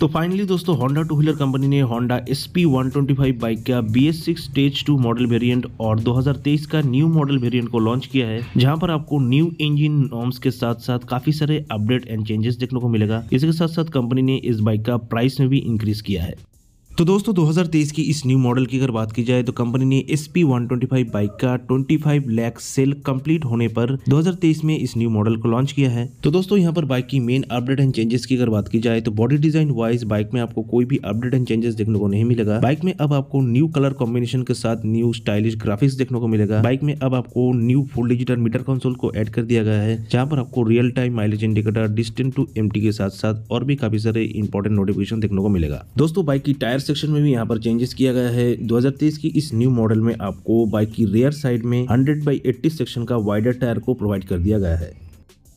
तो फाइनली दोस्तों Honda two wheeler company ने Honda S P one twenty five bike का B S six stage two model variant और 2023 का new model variant को launch किया है जहां पर आपको न्यू इंजन नॉर्म्स के साथ साथ काफी सारे अपडेट एंड चेंजेस देखने को मिलेगा इसके साथ साथ कंपनी ने इस बाइक का प्राइस में भी इंक्रीज किया है तो दोस्तों 2023 की इस न्यू मॉडल की अगर बात की जाए तो कंपनी ने एस पी बाइक का 25 लैक्स सेल कंप्लीट होने पर 2023 में इस न्यू मॉडल को लॉन्च किया है तो दोस्तों यहाँ पर बाइक की मेन अपडेट एंड चेंजेस की अगर बात की जाए तो बॉडी डिजाइन वाइज बाइक में आपको कोई भी अपडेट एंड चेंजेस देखने को नहीं मिलेगा बाइक में अब आपको न्यू कलर कॉम्बिनेशन के साथ न्यू स्टाइलिश ग्राफिक्स देखने को मिलेगा बाइक में अब आपको new full digital meter console को एड कर दिया गया है जहाँ पर आपको real time mileage indicator distance to एम के साथ साथ और भी काफी सारे इंपॉर्टेंट नोटिफिकेशन देखने को मिलेगा दोस्तों बाइक की टायर सेक्शन में भी यहाँ पर चेंजेस किया गया है 2023 की इस न्यू मॉडल में आपको बाइक की रेयर साइड में 100 बाई 80 सेक्शन का वाइडर टायर को प्रोवाइड कर दिया गया है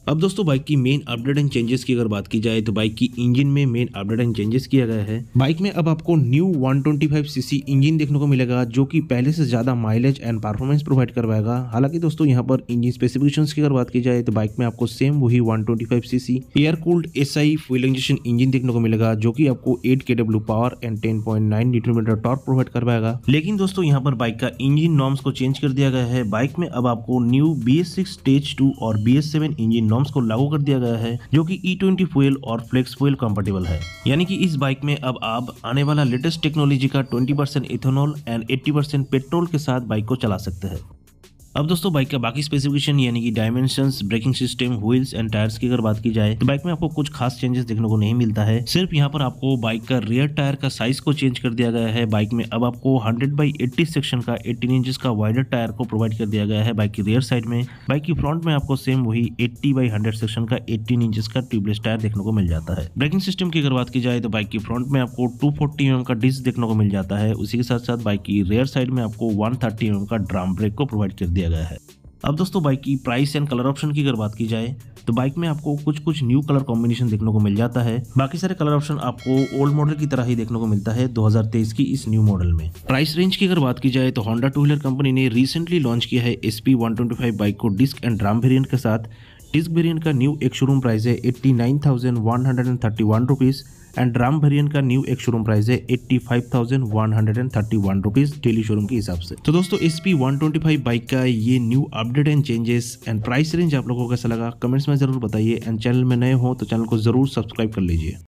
अब दोस्तों बाइक की मेन अपडेट एंड चेंजेस की अगर बात की जाए तो बाइक की इंजन में मेन अपडेट एंड चेंजेस किया गया है बाइक में अब आपको न्यू 125 सीसी इंजन देखने को मिलेगा जो कि पहले से ज्यादा माइलेज एंड परफॉर्मेंस प्रोवाइड करवाएगा हालांकि दोस्तों यहां पर इंजन स्पेसिफिकेशन की अगर बात की जाए तो बाइक में आपको सेम वही one CC air cooled S I fuel injection engine देखने को मिलेगा जो की आपको eight K W power and ten point nine metre torque provide करवाएगा लेकिन दोस्तों यहाँ पर बाइक का इंजिन नॉर्म्स को चेंज कर दिया गया है बाइक में अब आपको new B S six stage two और B S seven engine norms को लागू कर दिया गया है जो कि ई ट्वेंटी फ्यूल और फ्लेक्स फ्यूल कम्फर्टेबल है यानी कि इस बाइक में अब आप आने वाला लेटेस्ट टेक्नोलॉजी का 20% इथेनॉल एंड 80% पेट्रोल के साथ बाइक को चला सकते हैं अब दोस्तों बाइक का बाकी स्पेसिफिकेशन यानी कि dimension braking system wheels and tyres की अगर बात की जाए तो बाइक में आपको कुछ खास चेंजेस देखने को नहीं मिलता है सिर्फ यहाँ पर आपको बाइक का रियर टायर का साइज को चेंज कर दिया गया है बाइक में अब आपको हंड्रेड बाई एट्टी सेक्शन का एटीन इंच का वाइडर टायर को प्रोवाइड कर दिया गया है बाइक की रियर साइड में बाइक की फ्रंट में आपको सेम वही एट्टी बाई हंड्रेड सेक्शन का एटीन इंच का ट्यूबलेस टायर देखने को मिल जाता है ब्रेकिंग सिस्टम की अगर बात की जाए तो बाइक की फ्रंट में आपको टू फोर्टी एम का डिस्क देखने को मिल जाता है उसी के साथ साथ बाइक की रेयर साइड में आपको वन थर्टी एम का ड्राम ब्रेक को प्रोवाइड कर दिया दिया गया है अब दोस्तों बाइक की प्राइस एंड कलर ऑप्शन की अगर बात की जाए तो बाइक में आपको कुछ कुछ न्यू कलर कॉम्बिनेशन देखने को मिल जाता है बाकी सारे कलर ऑप्शन आपको ओल्ड मॉडल की तरह ही देखने को मिलता है 2023 की इस न्यू मॉडल में प्राइस रेंज की अगर बात की जाए तो होंडा टू व्हीलर कंपनी ने रिसेंटली लॉन्च किया है एस पी बाइक को डिस्क एंड ड्राम वेरियंट के साथ डिस्क वेरिएंट का न्यू एक शोरूम प्राइस है eighty nine thousand one hundred and thirty one rupees and drum variant का new ex showroom price है eighty five thousand one hundred and thirty one rupees daily showroom के हिसाब से तो दोस्तों S P one twenty five bike का ये new update and changes and price range आप लोगों को कैसा लगा कमेंट्स में जरूर बताइए एंड चैनल में नए हो तो चैनल को जरूर सब्सक्राइब कर लीजिए